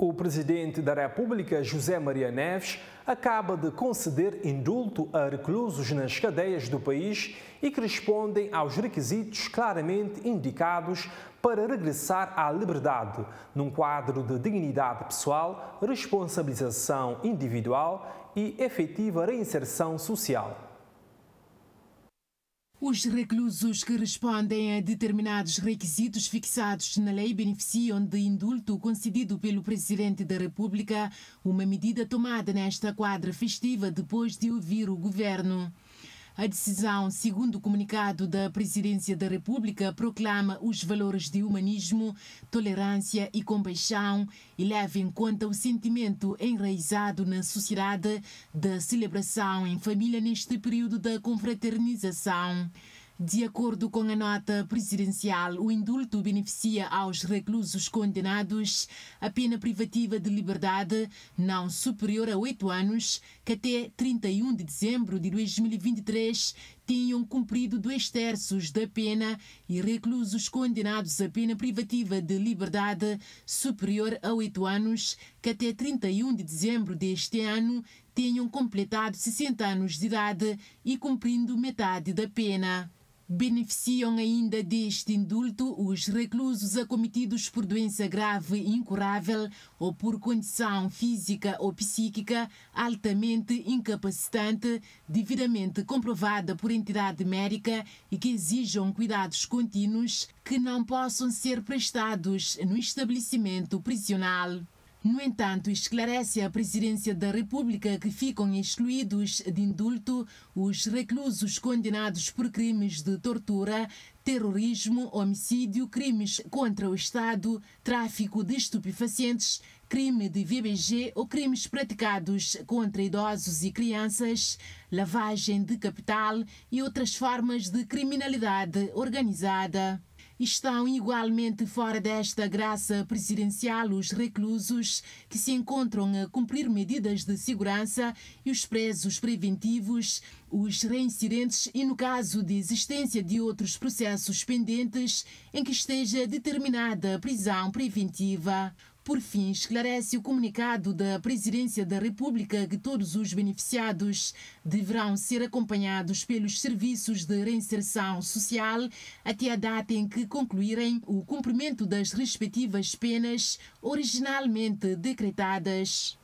O presidente da República, José Maria Neves, acaba de conceder indulto a reclusos nas cadeias do país e que respondem aos requisitos claramente indicados para regressar à liberdade, num quadro de dignidade pessoal, responsabilização individual e efetiva reinserção social. Os reclusos que respondem a determinados requisitos fixados na lei beneficiam de indulto concedido pelo Presidente da República, uma medida tomada nesta quadra festiva depois de ouvir o governo. A decisão, segundo o comunicado da Presidência da República, proclama os valores de humanismo, tolerância e compaixão e leva em conta o sentimento enraizado na sociedade da celebração em família neste período da confraternização. De acordo com a nota presidencial, o indulto beneficia aos reclusos condenados a pena privativa de liberdade não superior a oito anos, que até 31 de dezembro de 2023 tenham cumprido dois terços da pena e reclusos condenados a pena privativa de liberdade superior a oito anos, que até 31 de dezembro deste ano tenham completado 60 anos de idade e cumprindo metade da pena. Beneficiam ainda deste indulto os reclusos acometidos por doença grave incurável ou por condição física ou psíquica altamente incapacitante, devidamente comprovada por entidade médica e que exijam cuidados contínuos que não possam ser prestados no estabelecimento prisional. No entanto, esclarece a Presidência da República que ficam excluídos de indulto os reclusos condenados por crimes de tortura, terrorismo, homicídio, crimes contra o Estado, tráfico de estupefacientes, crime de VBG ou crimes praticados contra idosos e crianças, lavagem de capital e outras formas de criminalidade organizada. Estão igualmente fora desta graça presidencial os reclusos que se encontram a cumprir medidas de segurança e os presos preventivos, os reincidentes e, no caso de existência de outros processos pendentes em que esteja determinada a prisão preventiva. Por fim, esclarece o comunicado da Presidência da República que todos os beneficiados deverão ser acompanhados pelos serviços de reinserção social até a data em que concluírem o cumprimento das respectivas penas originalmente decretadas.